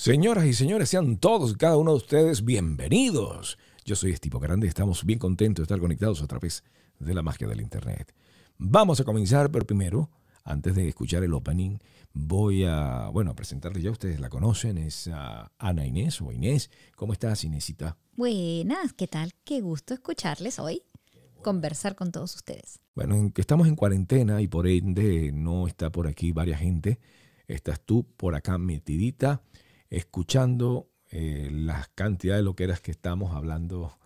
Señoras y señores, sean todos, cada uno de ustedes, bienvenidos. Yo soy Estipo Grande y estamos bien contentos de estar conectados a través de la magia del Internet. Vamos a comenzar, pero primero, antes de escuchar el opening, voy a, bueno, a presentarles, ya ustedes la conocen, es ah, Ana Inés o Inés. ¿Cómo estás, Inésita? Buenas, ¿qué tal? Qué gusto escucharles hoy, conversar con todos ustedes. Bueno, que estamos en cuarentena y por ende no está por aquí varias gente. Estás tú por acá metidita escuchando eh, las cantidades de lo que eras que estamos hablando,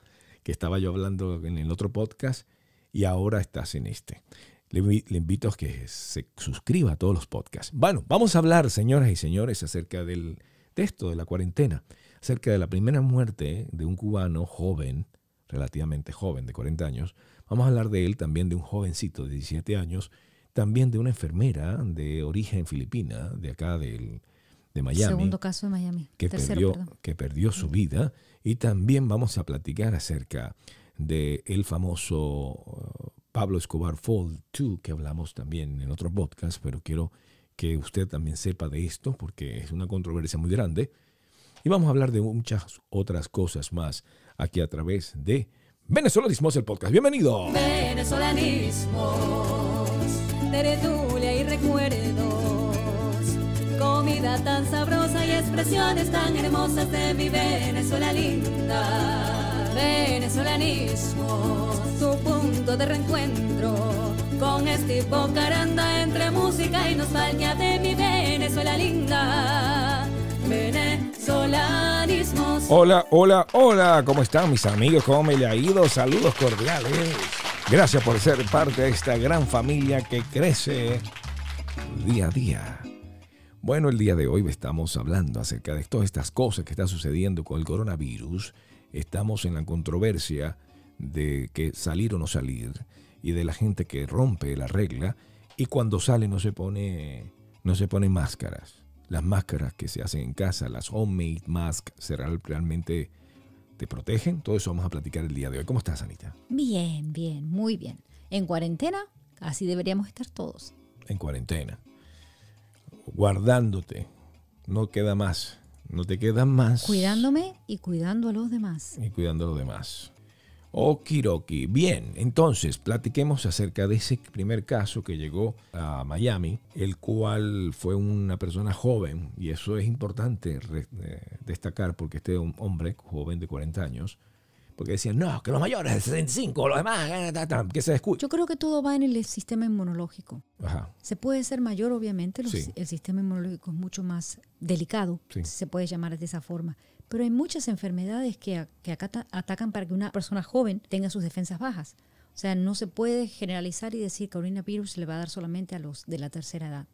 que estaba yo hablando en el otro podcast y ahora estás en este. Le, invito a que se suscriba a todos los podcasts. Bueno, vamos a hablar, señoras y señores, acerca del texto de la cuarentena, acerca de la primera muerte de un cubano joven, relativamente joven, de 40 años. Vamos a hablar de él, también de un jovencito de 17 años, también de una enfermera de origen filipina, de acá del, de Miami. Segundo caso de Miami. Que, perdió, que perdió su vida. Y también vamos a platicar acerca del el famoso uh, Pablo Escobar Fall 2, que hablamos también en otro podcast, pero quiero que usted también sepa de esto porque es una controversia muy grande. Y vamos a hablar de muchas otras cosas más aquí a través de Venezolanismos, el podcast. Bienvenido. Venezolanismos, tan sabrosa y expresiones tan hermosas de mi Venezuela linda. Venezolanismo, su punto de reencuentro con este bocaranda entre música y nostalgia de mi Venezuela linda. venezolanismo Hola, hola, hola, ¿cómo están mis amigos? ¿Cómo me le ha ido? Saludos cordiales. Gracias por ser parte de esta gran familia que crece día a día. Bueno, el día de hoy estamos hablando acerca de todas estas cosas que están sucediendo con el coronavirus. Estamos en la controversia de que salir o no salir y de la gente que rompe la regla y cuando sale no se pone no se pone máscaras. Las máscaras que se hacen en casa, las homemade masks, serán realmente te protegen. Todo eso vamos a platicar el día de hoy. ¿Cómo estás, Anita? Bien, bien, muy bien. En cuarentena, así deberíamos estar todos. En cuarentena guardándote, no queda más. No te quedan más. Cuidándome y cuidando a los demás. Y cuidando a los demás. Okiroki. Bien, entonces platiquemos acerca de ese primer caso que llegó a Miami, el cual fue una persona joven, y eso es importante eh, destacar porque este hombre, joven de 40 años, porque decían, no, que los mayores de 65, los demás, eh, que se escucha. Yo creo que todo va en el sistema inmunológico. Se puede ser mayor, obviamente, el sistema inmunológico es mucho más delicado, se puede llamar de esa forma. Pero hay muchas enfermedades que, que atacan para que una persona joven tenga sus defensas bajas. O sea, no se puede generalizar y decir que coronavirus le va a dar solamente a los de la tercera edad.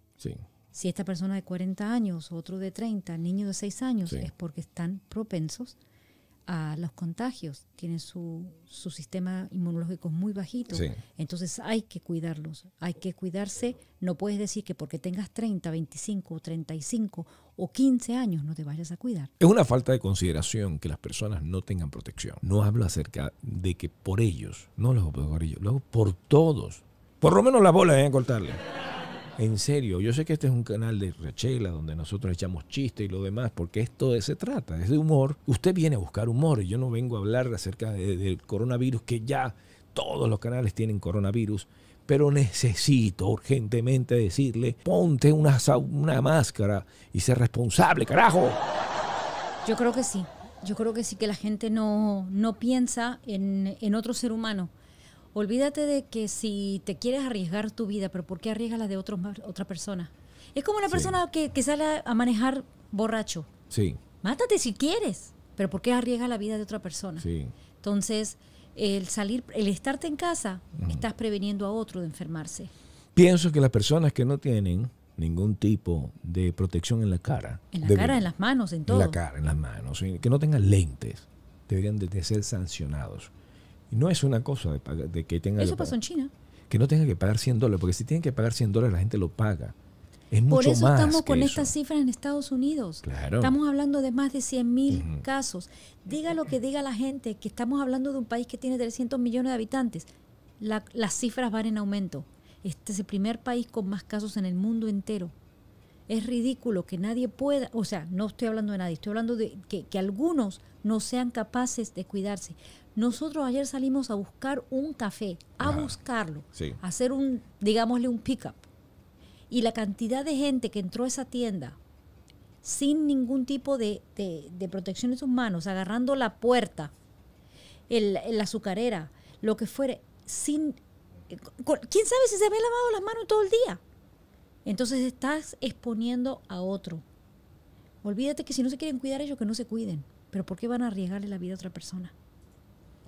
Si esta persona de 40 años, otro de 30, niño de 6 años, es porque están propensos a los contagios, tienen su, su sistema inmunológico muy bajito, entonces hay que cuidarlos, hay que cuidarse, no puedes decir que porque tengas 30, 25, 35 o 15 años no te vayas a cuidar. Es una falta de consideración que las personas no tengan protección. No hablo acerca de que por ellos, no lo hago por lo hago por todos. Por lo menos la bola deben ¿eh? cortarle. En serio, yo sé que este es un canal de Rechela donde nosotros echamos chistes y lo demás, porque esto de, se trata, es de humor. Usted viene a buscar humor y yo no vengo a hablar acerca del coronavirus, que ya todos los canales tienen coronavirus, pero necesito urgentemente decirle, ponte una, una máscara y sé responsable, carajo. Yo creo que sí, yo creo que sí que la gente no, no piensa en otro ser humano Olvídate de que si te quieres arriesgar tu vida, pero ¿por qué arriesgas la de otros, otra persona? Es como una persona que, sale a manejar borracho. Sí. Mátate si quieres, pero ¿por qué arriesgas la vida de otra persona? Sí. Entonces, el salir, el estarte en casa, estás preveniendo a otro de enfermarse. Pienso que las personas que no tienen ningún tipo de protección en la cara. En la cara, en las manos, en todo. En la cara, en las manos. Que no tengan lentes, deberían de ser sancionados no es una cosa de, de que tenga Eso que pasó en China. Que no tenga que pagar 100 dólares, porque si tienen que pagar 100 dólares la gente lo paga. Es mucho más Por eso estamos con estas cifras en Estados Unidos. Claro. Estamos hablando de más de 100 mil casos. Diga lo que diga la gente, que estamos hablando de un país que tiene 300 millones de habitantes. las cifras van en aumento. Este es el primer país con más casos en el mundo entero. Es ridículo que nadie pueda, o sea, no estoy hablando de nadie, estoy hablando de que, que algunos no sean capaces de cuidarse. Nosotros ayer salimos a buscar un café, a buscarlo, a hacer un, digámosle, un pick-up. Y la cantidad de gente que entró a esa tienda sin ningún tipo de, de, de protección en sus manos, agarrando la puerta, el, azucarera, lo que fuere, sin... Eh, ¿Quién sabe si se había lavado las manos todo el día? Entonces estás exponiendo a otro. Olvídate que si no se quieren cuidar ellos, que no se cuiden. Pero ¿por qué van a arriesgarle la vida a otra persona?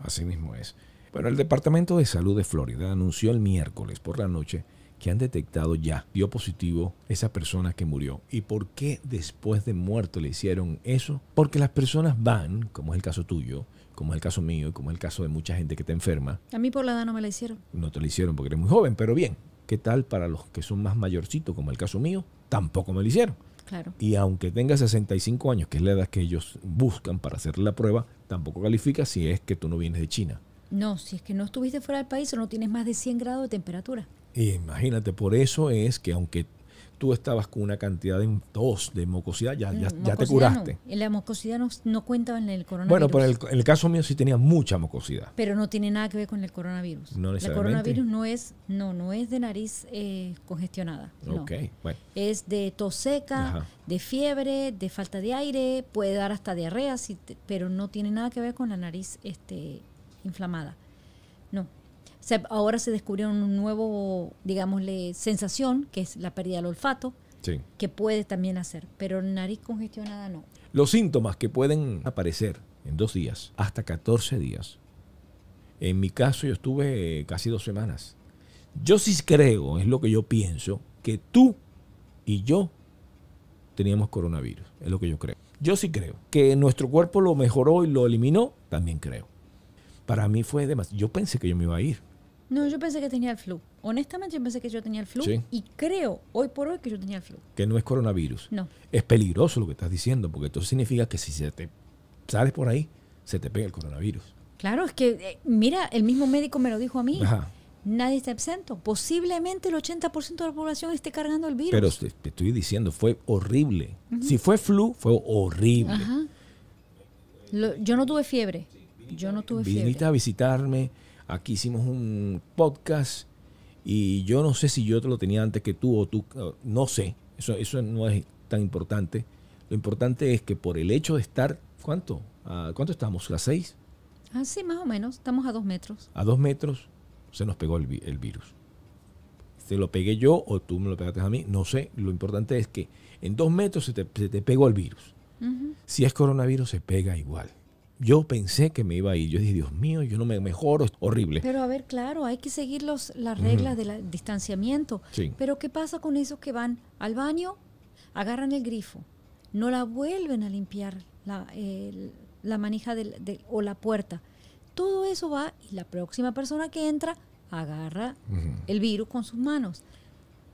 así mismo es. Bueno, el Departamento de Salud de Florida anunció el miércoles por la noche que han detectado ya dio positivo esa persona que murió. ¿Y por qué después de muerto le hicieron eso? Porque las personas van, como es el caso tuyo, como es el caso mío y como es el caso de mucha gente que te enferma. A mí por la edad no me la hicieron. No te la hicieron porque eres muy joven, pero bien. ¿Qué tal para los que son más mayorcitos, como el caso mío? Tampoco me lo hicieron. Claro. Y aunque tenga 65 años, que es la edad que ellos buscan para hacer la prueba, tampoco califica si es que tú no vienes de China. No, si es que no estuviste fuera del país o no tienes más de 100 grados de temperatura. Y imagínate, por eso es que aunque tú estabas con una cantidad de tos, de mucosidad, ya, ya, mm, te curaste. En La mucosidad no, cuenta en el coronavirus. Bueno, pero el, en el caso mío sí tenía mucha mucosidad. Pero no tiene nada que ver con el coronavirus. No El coronavirus no es, no, no es de nariz eh, congestionada. Okay. bueno. Es de tos seca, de fiebre, de falta de aire, puede dar hasta diarrea, pero no tiene nada que ver con la nariz este, inflamada ahora se descubrió un nuevo, digámosle, sensación, que es la pérdida del olfato, que puede también hacer, pero nariz congestionada no. Los síntomas que pueden aparecer en dos días, hasta 14 días. En mi caso yo estuve eh, casi dos semanas. Yo sí creo, es lo que yo pienso, que tú y yo teníamos coronavirus. Es lo que yo creo. Yo sí creo. Que nuestro cuerpo lo mejoró y lo eliminó, también creo. Para mí fue demasiado. Yo pensé que yo me iba a ir. No, yo pensé que tenía el flu. Honestamente, yo pensé que yo tenía el flu. Y creo hoy por hoy que yo tenía el flu. Que no es coronavirus. No. Es peligroso lo que estás diciendo, porque entonces significa que si se te sales por ahí, se te pega el coronavirus. Claro, es que, eh, mira, el mismo médico me lo dijo a mí. Ajá. Nadie está exento. Posiblemente el 80% de la población esté cargando el virus. Pero te, estoy diciendo, fue horrible. Si fue flu, fue horrible. Ajá. yo no tuve fiebre. Yo no tuve fiebre. Viniste a visitarme Aquí hicimos un podcast y yo no sé si yo te lo tenía antes que tú o tú, no sé, eso, eso no es tan importante. Lo importante es que por el hecho de estar, ¿cuánto? Ah, ¿Cuánto estamos? a seis? Ah, sí, más o menos. Estamos a dos metros. A dos metros se nos pegó el, virus. ¿Te lo pegué yo o tú me lo pegaste a mí? No sé. Lo importante es que en dos metros se te, pegó el virus. Si es coronavirus, se pega igual yo pensé que me iba a ir. Yo dije, Dios mío, yo no me mejoro, horrible. Pero a ver, claro, hay que seguir las reglas del ah, distanciamiento. Pero ¿qué pasa con esos que van al baño, agarran el grifo, no la vuelven a limpiar la, manija o la puerta? Todo eso va y la próxima persona que entra agarra el virus con sus manos.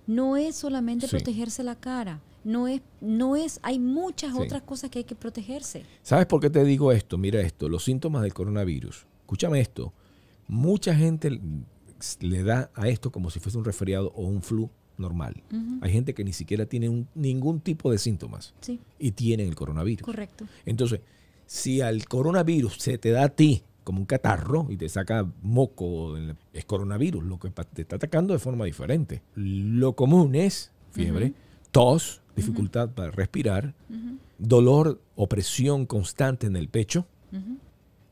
No es solamente protegerse la cara no es, no es, hay muchas otras cosas que hay que protegerse. ¿Sabes por qué te digo esto? Mira esto, los síntomas del coronavirus. Escúchame esto. Mucha gente le da a esto como si fuese un resfriado o un flu normal. Hay gente que ni siquiera tiene ningún tipo de síntomas y tienen el coronavirus. Correcto. Entonces, si al coronavirus se te da a ti como un catarro y te saca moco, es coronavirus, lo que te está atacando de forma diferente. Lo común es fiebre, tos, dificultad para respirar, dolor o presión constante en el pecho,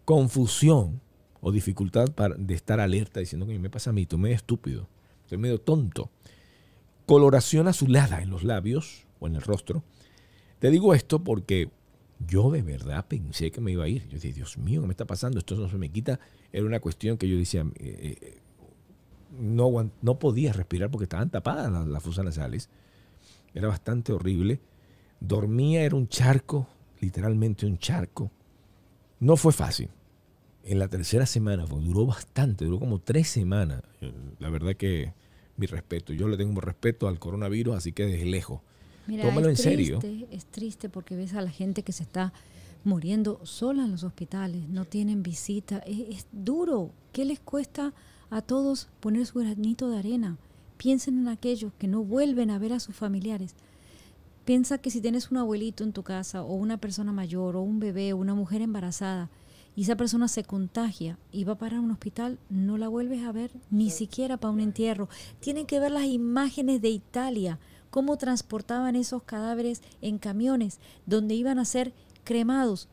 confusión o dificultad para, de estar alerta diciendo que me pasa a mí, estoy medio estúpido, estoy medio tonto, coloración azulada en los labios o en el rostro. Te digo esto porque yo de verdad pensé que me iba a ir. Yo dije, Dios mío, ¿qué me está pasando? Esto no se me quita. Era una cuestión que yo decía, eh, eh, no, no podía respirar porque estaban tapadas las, las fosas nasales era bastante horrible. Dormía, era un charco, literalmente un charco. No fue fácil. En la tercera semana, duró bastante, duró como tres semanas. Eh, la verdad que mi respeto, yo le tengo respeto al coronavirus, así que desde lejos. Tómalo en serio. Es triste porque ves a la gente que se está muriendo sola en los hospitales, no tienen visita. es duro. ¿Qué les cuesta a todos poner su granito de arena? Piensen en aquellos que no vuelven a ver a sus familiares. Piensa que si tienes un abuelito en tu casa o una persona mayor o un bebé o una mujer embarazada y esa persona se contagia y va para un hospital, no la vuelves a ver ni siquiera para un entierro. Tienen que ver las imágenes de Italia, cómo transportaban esos cadáveres en camiones donde iban a ser cremados.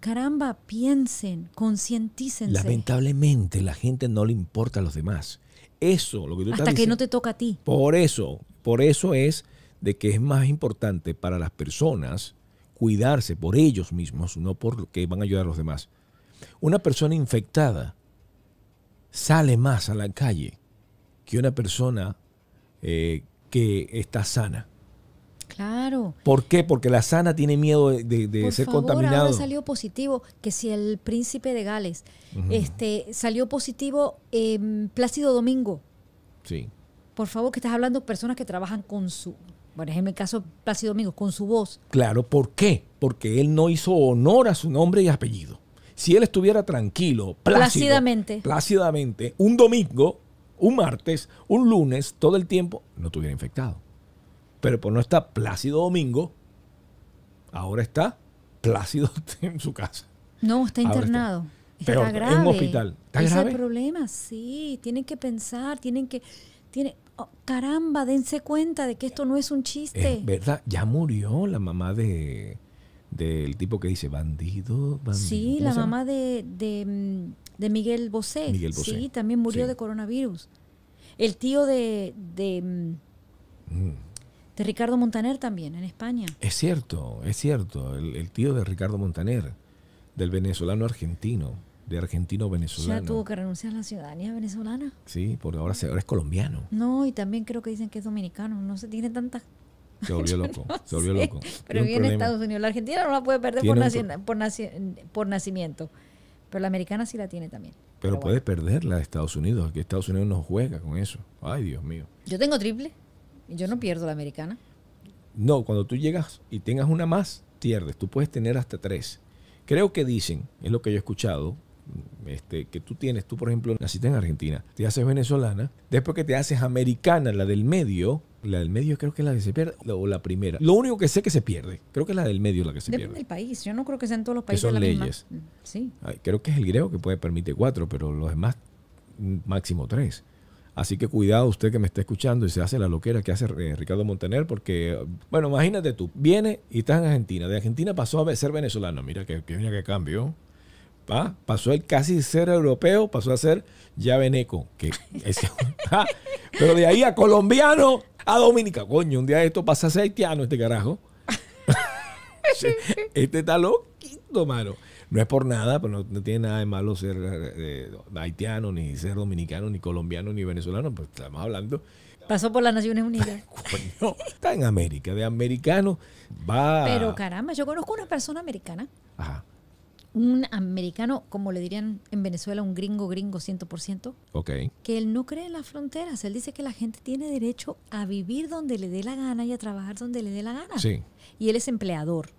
Caramba, piensen, concientícense. Lamentablemente la gente no le importa a los demás. Eso, lo que tú Hasta que no te toca a ti. Por eso, por eso es de que es más importante para las personas cuidarse por ellos mismos, no por lo que van a ayudar a los demás. Una persona infectada sale más a la calle que una persona eh, que está sana. Claro. ¿Por qué? Porque la sana tiene miedo de, de, de Por ser favor, Ahora salió positivo que si el príncipe de Gales este, salió positivo Plácido Domingo. Sí. Por favor, que estás hablando de personas que trabajan con su, bueno, es en mi caso Plácido Domingo, con su voz. Claro, ¿por qué? Porque él no hizo honor a su nombre y apellido. Si él estuviera tranquilo, plácidamente, plácidamente un domingo, un martes, un lunes, todo el tiempo, no estuviera infectado. Pero pues no está Plácido Domingo, ahora está Plácido en su casa. No, está internado. Está, En un hospital. ¿Está ¿Es problema, sí. Tienen que pensar, tienen que... tiene oh, caramba, dense cuenta de que esto no es un chiste. Es verdad, ya murió la mamá de del tipo que dice bandido, Sí, la mamá de, de, mm, Miguel, Bosé. Sí, también murió de coronavirus. El tío de... Mm, mm. De Ricardo Montaner también, en España. Es cierto, es cierto. El, tío de Ricardo Montaner, del venezolano argentino, de argentino venezolano. Ya tuvo que renunciar a la ciudadanía venezolana. Sí, porque ahora, se, es colombiano. No, y también creo que dicen que es dominicano. No se tiene tantas se volvió loco, se volvió loco. Pero viene Estados Unidos. La Argentina no la puede perder por, por, nacimiento, pero la americana sí la tiene también. Pero, puedes puede perder perderla de Estados Unidos, que Estados Unidos no juega con eso. Ay, Dios mío. Yo tengo triple. Yo no pierdo la americana. No, cuando tú llegas y tengas una más, pierdes. Tú puedes tener hasta tres. Creo que dicen, es lo que yo he escuchado, este, que tú tienes, tú por ejemplo naciste en Argentina, te haces venezolana, después que te haces americana, la del medio, la del medio creo que es la que se pierde, o la primera. Lo único que sé que se pierde, creo que es la del medio la que se pierde. Depende del país, yo no creo que sea en todos los países. son leyes. Sí. creo que es el griego que puede permitir cuatro, pero los demás mm, máximo tres. Así que cuidado usted que me está escuchando y se hace la loquera que hace Ricardo Montaner, porque, bueno, imagínate tú, viene y estás en Argentina. De Argentina pasó a ser venezolano. Mira que, que, que cambio. Pasó el casi ser europeo, pasó a ser ya veneco. Que ah, pero de ahí a colombiano, a dominica. Coño, un día esto pasa a ser haitiano este carajo. este está loquito, mano no es por nada, pero pues, no, tiene nada de malo ser eh, eh, haitiano, ni ser dominicano, ni colombiano, ni venezolano, pues estamos hablando. Pasó por las Naciones Unidas. está en América, de americano va. Pero caramba, yo conozco una persona americana. Ajá. Un americano, como le dirían en Venezuela, un gringo gringo 100%. Ok. Que él no cree en las fronteras. Él dice que la gente tiene derecho a vivir donde le dé la gana y a trabajar donde le dé la gana. Sí. Y él es empleador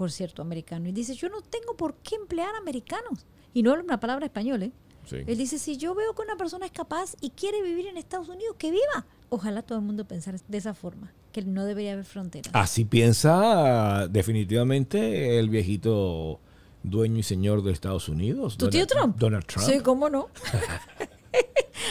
por cierto, americano. Y dice, yo no tengo por qué emplear americanos. Y no habla una palabra española. ¿eh? Él dice, si yo veo que una persona es capaz y quiere vivir en Estados Unidos, que viva. Ojalá todo el mundo pensara de esa forma, que no debería haber fronteras. Así piensa definitivamente el viejito dueño y señor de Estados Unidos. ¿Tu tío Trump? Donald Trump. Sí, cómo no.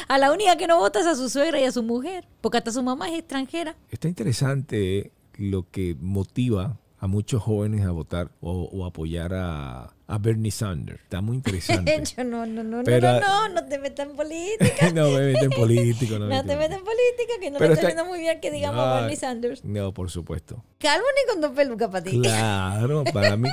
a la única que no votas es a su suegra y a su mujer, porque hasta su mamá es extranjera. Está interesante lo que motiva a muchos jóvenes a votar o, apoyar a, Bernie Sanders. Está muy interesante. Yo no, no, no, no, no, no, no te metas en política. no me metas en política. No, te metas en política, que no pero te muy bien que digamos a Bernie Sanders. No, por supuesto. Calvo ni con dos pelucas para ti. Claro, para mí.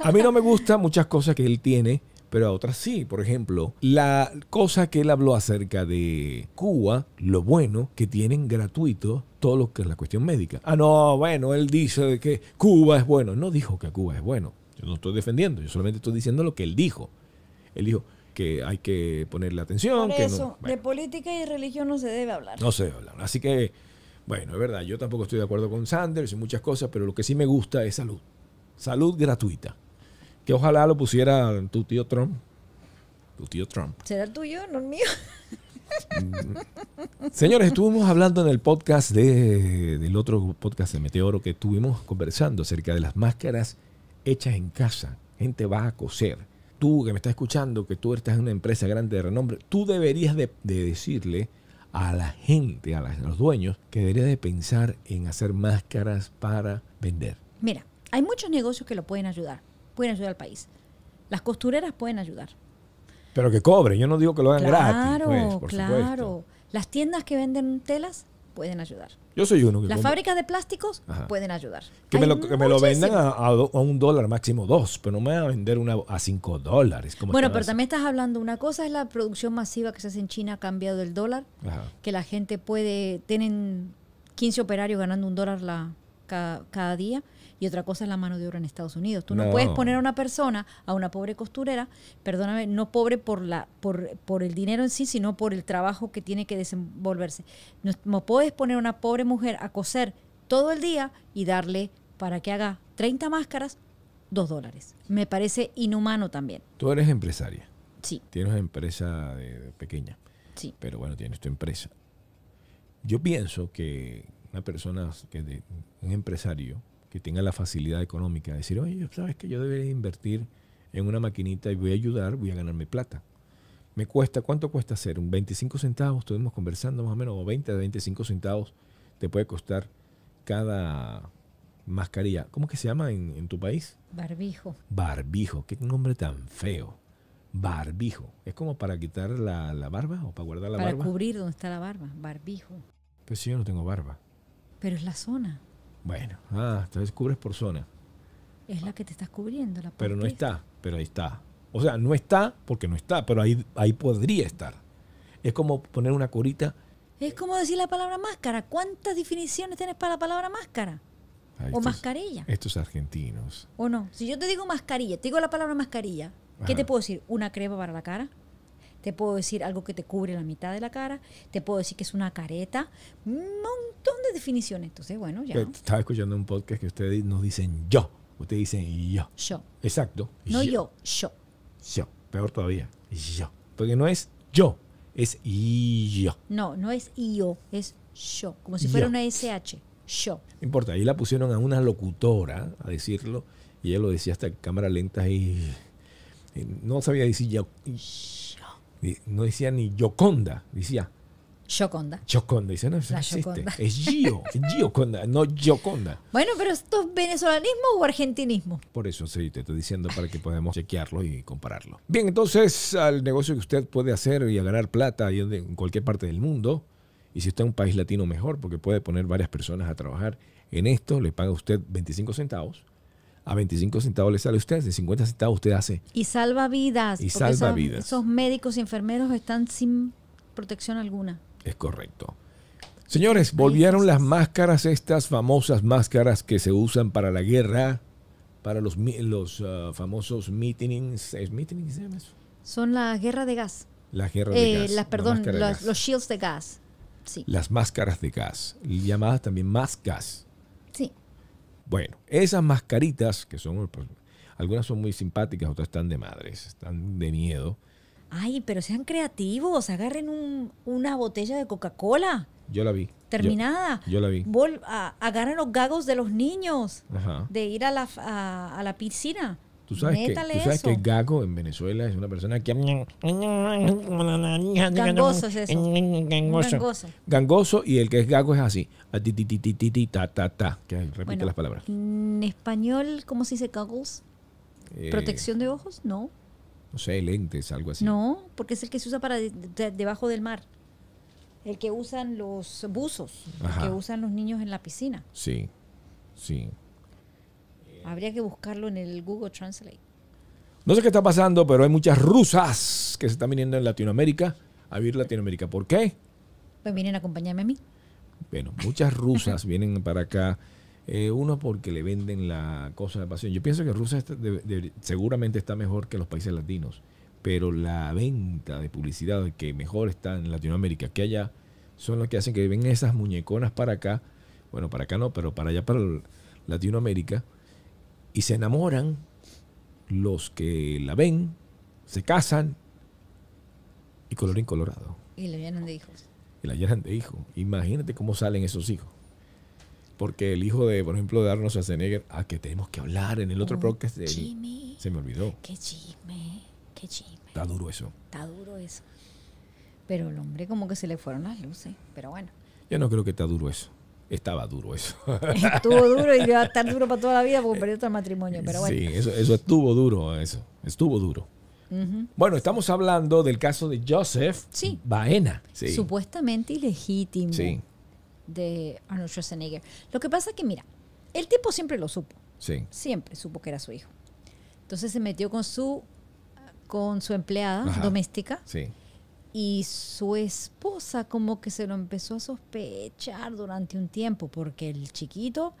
A mí no me gustan muchas cosas que él tiene, pero a otras sí. Por ejemplo, la cosa que él habló acerca de Cuba, lo bueno que tienen gratuito todo lo que es la cuestión médica. Ah, no, bueno, él dice que Cuba es bueno. No dijo que Cuba es bueno. Yo no estoy defendiendo, yo solamente estoy diciendo lo que él dijo. Él dijo que hay que ponerle atención. Por eso, de política y religión no se debe hablar. No se debe hablar. Así que, bueno, es verdad, yo tampoco estoy de acuerdo con Sanders y muchas cosas, pero lo que sí me gusta es salud. Salud gratuita. Que ojalá lo pusiera tu tío Trump. Tu tío Trump. ¿Será el tuyo, no el mío? Mm. Señores, estuvimos hablando en el podcast del otro podcast de Meteoro que estuvimos conversando acerca de las máscaras hechas en casa. Gente va a coser. Tú que me estás escuchando, que tú estás en una empresa grande de renombre, tú deberías de, decirle a la gente, a, a los dueños, que debería de pensar en hacer máscaras para vender. Mira, hay muchos negocios que lo pueden ayudar pueden ayudar al país. Las costureras pueden ayudar. Pero que cobren, yo no digo que lo hagan gratis. Pues, claro, claro. Las tiendas que venden telas pueden ayudar. Yo soy uno. Que Las fábricas de plásticos pueden ayudar. Que me, lo, vendan a, un dólar, máximo dos, pero no me van a vender una a cinco dólares. bueno, pero también estás hablando, una cosa es la producción masiva que se hace en China ha cambiado el dólar, que la gente puede, tienen 15 operarios ganando un dólar la, cada día y otra cosa es la mano de obra en Estados Unidos. Tú no, puedes poner a una persona, a una pobre costurera, perdóname, no pobre por, la, por, por el dinero en sí, sino por el trabajo que tiene que desenvolverse. No, puedes poner a una pobre mujer a coser todo el día y darle para que haga 30 máscaras, 2 dólares. Me parece inhumano también. Tú eres empresaria. Sí. Tienes una empresa pequeña. Sí. Pero bueno, tienes tu empresa. Yo pienso que una persona, que de, un empresario, que tenga la facilidad económica de decir, oye, ¿sabes que Yo debería invertir en una maquinita y voy a ayudar, voy a ganarme plata. Me cuesta, ¿cuánto cuesta hacer? Un 25 centavos, estuvimos conversando más o menos, o 20 de 25 centavos te puede costar cada mascarilla. ¿Cómo que se llama en, tu país? Barbijo. Barbijo, qué nombre tan feo barbijo. ¿Es como para quitar la, barba o para guardar la barba? Para cubrir donde está la barba, barbijo. Pues yo no tengo barba. Pero es la zona. Bueno, ah, entonces cubres por zona. Es la que te estás cubriendo, la Pero no está, pero ahí está. O sea, no está porque no está, pero ahí, ahí podría estar. Es como poner una curita. Es como decir la palabra máscara. ¿Cuántas definiciones tienes para la palabra máscara? o mascarilla. Estos argentinos. O no. Si yo te digo mascarilla, te digo la palabra mascarilla, ¿qué te puedo decir? ¿Una crema para la cara? te puedo decir algo que te cubre la mitad de la cara, te puedo decir que es una careta, un montón de definiciones. Entonces, bueno, ya. Estaba escuchando un podcast que ustedes nos dicen yo, ustedes dicen yo. Yo. Exacto. No yo, yo. Yo, peor todavía, yo. Porque no es yo, es yo. No, no es yo, es yo, como si fuera una SH. Yo. No importa, ahí la pusieron a una locutora a decirlo y ella lo decía hasta cámara lenta y, no sabía decir Yo no decía ni Yoconda, decía Yoconda. Yoconda, dice, no, no existe. Es Gio, Gioconda, no Yoconda. Bueno, pero ¿esto es venezolanismo o argentinismo? Por eso, sí, te estoy diciendo para que podamos chequearlo y compararlo. Bien, entonces, al negocio que usted puede hacer y a ganar plata en cualquier parte del mundo, y si está en un país latino mejor, porque puede poner varias personas a trabajar en esto, le paga usted 25 centavos a 25 centavos le sale a usted, de 50 centavos usted hace. Y salva vidas. Y salva esos, vidas. Esos médicos y enfermeros están sin protección alguna. Es correcto. Señores, volvieron las máscaras, estas famosas máscaras que se usan para la guerra, para los, ah, famosos meetings. ¿Es eso? Son la guerra de gas. Las guerras de eh, gas. Las, perdón, los shields de gas. Las máscaras de gas, llamadas también más gas. Bueno, esas mascaritas, que son, pues, algunas son muy simpáticas, otras están de madres, están de miedo. Ay, pero sean creativos, agarren una botella de Coca-Cola. Yo la vi. Terminada. Yo, la vi. agarren los gagos de los niños de ir a la, a la piscina. Tú sabes, que, que Gago en Venezuela es una persona que... Gangoso es eso. Gangoso. Gangoso. y el que es Gago es así. repite las palabras. En español, ¿cómo se dice goggles? Eh, ¿Protección de ojos? No. No sé, lentes, algo así. No, porque es el que se usa para debajo del mar. El que usan los buzos, que usan los niños en la piscina. Sí, sí. Habría que buscarlo en el Google Translate. No sé qué está pasando, pero hay muchas rusas que se están viniendo en Latinoamérica a vivir Latinoamérica. ¿Por qué? Pues vienen a acompañarme a mí. Bueno, muchas rusas vienen para acá. Eh, uno porque le venden la cosa de pasión. Yo pienso que Rusia seguramente está mejor que los países latinos, pero la venta de publicidad que mejor está en Latinoamérica que allá son los que hacen que ven esas muñeconas para acá. Bueno, para acá no, pero para allá, para Latinoamérica y se enamoran los que la ven, se casan y colorín colorado. Y la llenan de hijos. Y la llenan de hijos. Imagínate cómo salen esos hijos. Porque el hijo de, por ejemplo, de Arnold Schwarzenegger, a que tenemos que hablar en el otro oh, podcast, de, se me olvidó. Qué chisme, qué chisme. Está duro eso. Está duro eso. Pero el hombre como que se le fueron las luces, pero bueno. Yo no creo que está duro eso. Estaba duro eso. Estuvo duro y iba a estar duro para toda la vida porque perdió todo el matrimonio. Pero bueno. Sí, eso, estuvo duro, eso. Estuvo duro. Bueno, estamos hablando del caso de Joseph Baena. Supuestamente ilegítimo de Arnold Schwarzenegger. Lo que pasa es que, mira, el tipo siempre lo supo. Sí. Siempre supo que era su hijo. Entonces se metió con su, con su empleada doméstica. Sí y su esposa como que se lo empezó a sospechar durante un tiempo porque el chiquito,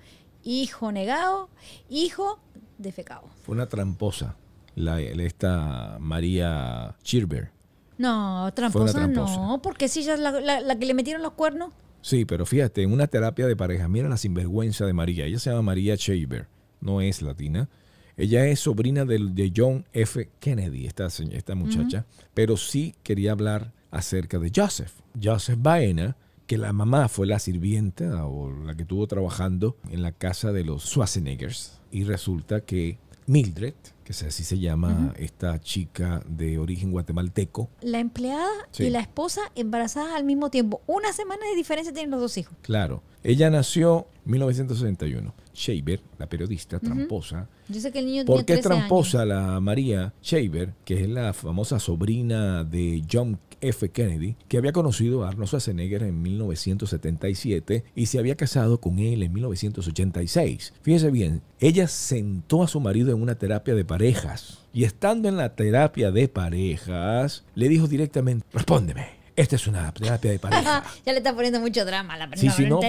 hijo negado, hijo defecado. Fue una tramposa, la, esta María Chirber. No, tramposa, no, porque si es la, que le metieron los cuernos. Sí, pero fíjate, en una terapia de pareja, mira la sinvergüenza de María. Ella se llama María Chirber, no es latina. Ella es sobrina de, John F. Kennedy, esta, esta muchacha, pero sí quería hablar acerca de Joseph. Joseph Baena, que la mamá fue la sirvienta o la que tuvo trabajando en la casa de los Schwarzeneggers. Y resulta que Mildred, que así se llama esta chica de origen guatemalteco. La empleada y la esposa embarazadas al mismo tiempo. Una semana de diferencia tienen los dos hijos. Claro. Ella nació en 1961. Shaver, la periodista tramposa. Yo sé que el niño ¿Por qué es tramposa la María Shaver, que es la famosa sobrina de John F. Kennedy, que había conocido a Arnold Schwarzenegger en 1977 y se había casado con él en 1986? Fíjese bien, ella sentó a su marido en una terapia de parejas y estando en la terapia de parejas, le dijo directamente, respóndeme. Esta es una terapia de parejas. ya le está poniendo mucho drama a la persona. Sí, no,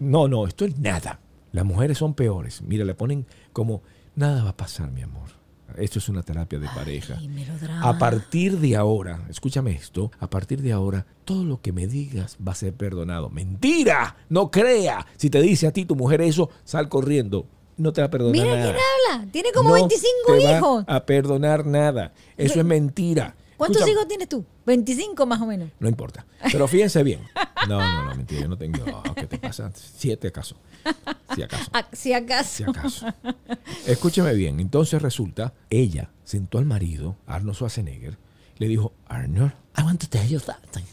No, no, esto es nada. Las mujeres son peores. Mira, le ponen como, nada va a pasar, mi amor. Esto es una terapia de pareja. A partir de ahora, escúchame esto, a partir de ahora, todo lo que me digas va a ser perdonado. Mentira, no crea. Si te dice a ti tu mujer eso, sal corriendo. No te va a perdonar Mira quién habla. Tiene como 25 hijos. a perdonar nada. Eso es mentira. ¿Cuántos hijos tienes tú? 25 más o menos. No importa. Pero fíjense bien. No, no, no, mentira. Yo no tengo. ¿Qué te pasa? Siete acaso. Si acaso. Ah, si acaso. Si acaso. Escúcheme bien. Entonces resulta, ella sentó al marido, Arnold Schwarzenegger, le dijo: Arnold, I want to tell you something.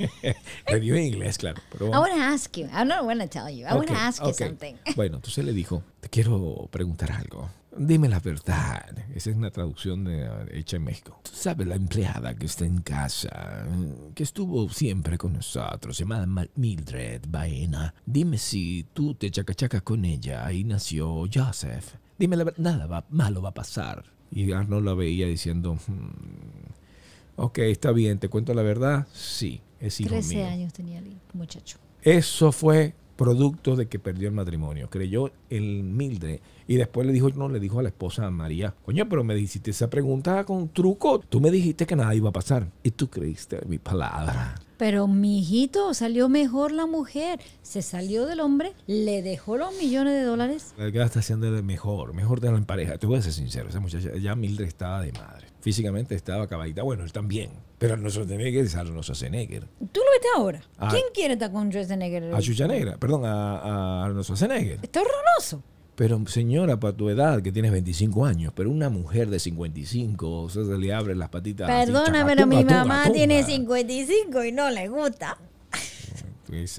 le dio en inglés, claro. Pero I want to ask you. I don't want to tell you. I want to ask you something. Bueno, entonces le dijo: Te quiero preguntar algo. Dime la verdad. Esa es una traducción de, eh, hecha en México. ¿Tú sabes la empleada que está en casa, mm, que estuvo siempre con nosotros, llamada Mildred Baena? Dime si tú te chacachacas con ella y nació Joseph. Dime la verdad, nada malo va a pasar. Y Arnold la veía diciendo, mm, ok, está bien, te cuento la verdad. Sí, es hijo 13 años tenía el muchacho. Eso fue producto de que perdió el matrimonio. Creyó en Mildred y después le dijo, no, le dijo a la esposa María, coño, pero me dijiste esa pregunta con truco. Tú me dijiste que nada iba a pasar y tú creíste mi palabra. Pero mi hijito salió mejor la mujer, se salió del hombre, le dejó los millones de dólares. La está haciendo de mejor, mejor de la pareja. Te voy a ser sincero, esa muchacha, ya Mildred estaba de madre físicamente estaba acabadita. Bueno, él también. Pero no Schwarzenegger es Arnold Schwarzenegger. Tú lo ves ahora. Ah. ¿Quién quiere estar con Schwarzenegger? A Chucha Negra, perdón, a, a Arnold Schwarzenegger. Está horroroso. Pero señora, para tu edad, que tienes 25 años, pero una mujer de 55, o sea, se le abren las patitas. Perdona, pero mi mamá tiene 55 ah. y no le gusta.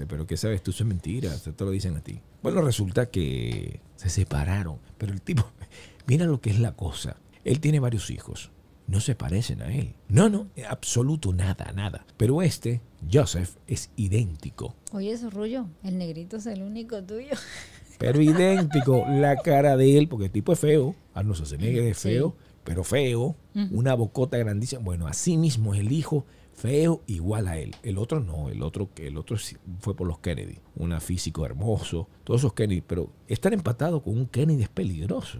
pero ¿qué sabes tú? Eso mentiras, mentira, te lo dicen a ti. Bueno, resulta que se separaron, pero el tipo, mira lo que es la cosa. Él tiene varios hijos no se parecen a él. No, no, absoluto nada, nada. Pero este, Joseph, es idéntico. Oye, eso rollo, el negrito es el único tuyo. Pero idéntico, la cara de él, porque el tipo es feo, ah, se Schwarzenegger es feo, pero feo, una bocota grandísima. Bueno, así mismo es el hijo, feo igual a él. El otro no, el otro, el otro fue por los Kennedy, un físico hermoso, todos esos Kennedy, pero estar empatado con un Kennedy es peligroso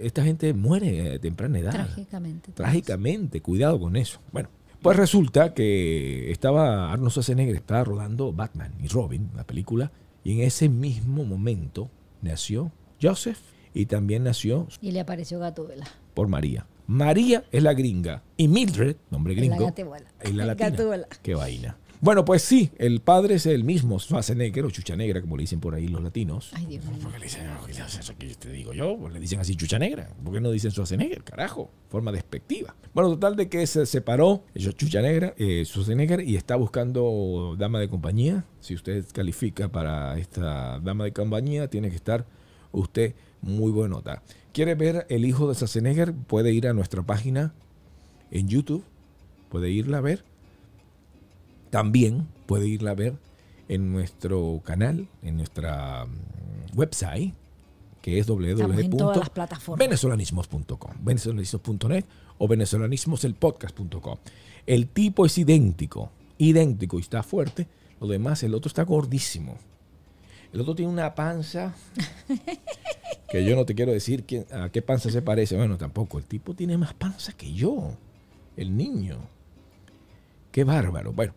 esta gente muere a temprana edad. Trágicamente. Trágicamente, cuidado con eso. Bueno, pues resulta que estaba Arnold Schwarzenegger, estaba rodando Batman y Robin, la película, y en ese mismo momento nació Joseph y también nació... Y le apareció Gatúbela. Por María. María es la gringa y Mildred, nombre gringo, es la, Gatúbela. Qué vaina. Bueno, pues sí, el padre es el mismo, Schwarzenegger, o Chucha Negra, como le dicen por ahí los latinos. Ay, Dios mío. Porque le dicen, que te digo yo, pues le dicen así Chucha Negra. ¿Por qué no dicen Schwarzenegger? Carajo, forma despectiva. Bueno, total de que se separó Chucha Negra, eh, Schwarzenegger, y está buscando dama de compañía. Si usted califica para esta dama de compañía, tiene que estar usted muy buena nota. ¿Quiere ver el hijo de Schwarzenegger? Puede ir a nuestra página en YouTube, puede irla a ver también puede irla a ver en nuestro canal, en nuestra mm, website, que es www.venezolanismos.com, venezolanismos.net o venezolanismoselpodcast.com. El tipo es idéntico, idéntico y está fuerte. Lo demás, el otro está gordísimo. El otro tiene una panza que yo no te quiero decir a qué panza se parece. Bueno, tampoco. El tipo tiene más panza que yo. El niño. Qué bárbaro. Bueno,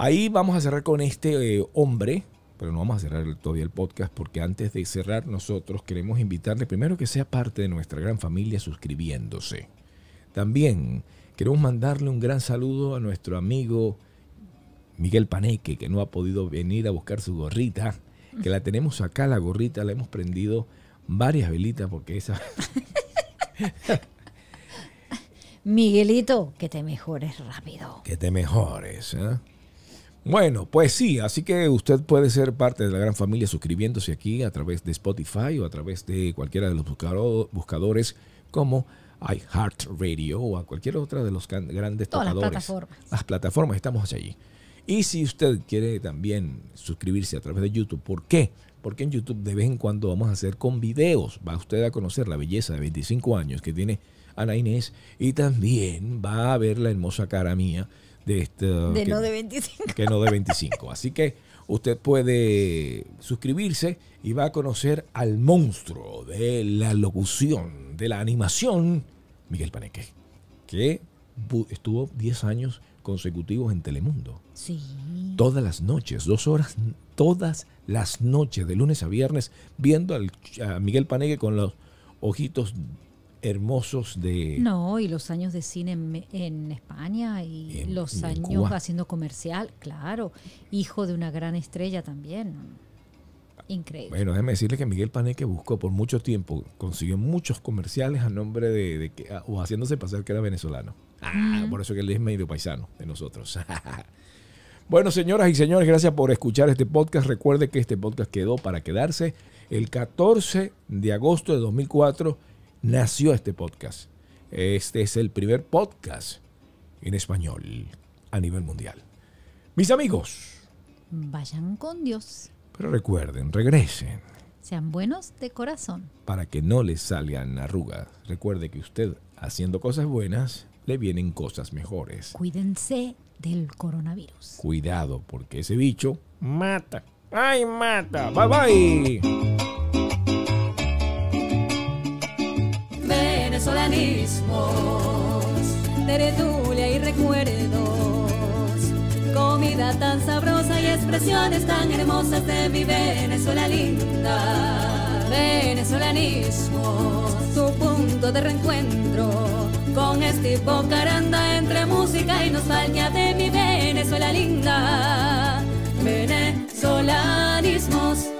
Ahí vamos a cerrar con este eh, hombre, pero no vamos a cerrar todavía el podcast porque antes de cerrar nosotros queremos invitarle primero que sea parte de nuestra gran familia suscribiéndose. También queremos mandarle un gran saludo a nuestro amigo Miguel Paneque, que no ha podido venir a buscar su gorrita, que la tenemos acá, la gorrita, la hemos prendido varias velitas porque esa... Miguelito, que te mejores rápido. Que te mejores. ¿eh? Bueno, pues sí, así que usted puede ser parte de la gran familia suscribiéndose aquí a través de Spotify o a través de cualquiera de los buscadores como iHeartRadio o a cualquier otra de los grandes Todas Las plataformas. Las plataformas, estamos allí. Y si usted quiere también suscribirse a través de YouTube, ¿por qué? Porque en YouTube de vez en cuando vamos a hacer con videos. Va usted a conocer la belleza de 25 años que tiene Ana Inés y también va a ver la hermosa cara mía de, este de que, no de 25. Que no de 25. Así que usted puede suscribirse y va a conocer al monstruo de la locución, de la animación, Miguel Paneque, que estuvo 10 años consecutivos en Telemundo. Sí. Todas las noches, dos horas, todas las noches, de lunes a viernes, viendo al, a Miguel Paneque con los ojitos hermosos de... No, y los años de cine en, España y los años haciendo comercial, claro, hijo de una gran estrella también. Increíble. Bueno, déjeme decirle que Miguel Paneque buscó por mucho tiempo, consiguió muchos comerciales a nombre de, que, o haciéndose pasar que era venezolano. Ah, por eso que él es medio paisano de nosotros. bueno, señoras y señores, gracias por escuchar este podcast. Recuerde que este podcast quedó para quedarse el 14 de agosto de 2004 nació este podcast. Este es el primer podcast en español a nivel mundial. Mis amigos. Vayan con Dios. Pero recuerden, regresen. Sean buenos de corazón. Para que no les salgan arrugas. Recuerde que usted, haciendo cosas buenas, le vienen cosas mejores. Cuídense del coronavirus. Cuidado, porque ese bicho mata. ¡Ay, mata! ¡Bye, bye! Venezolanismos, teredulia y recuerdos, comida tan sabrosa y expresiones tan hermosas de mi Venezuela linda. Venezolanismos, tu punto de reencuentro con este caranda entre música y nostalgia de mi Venezuela linda. Venezolanismos.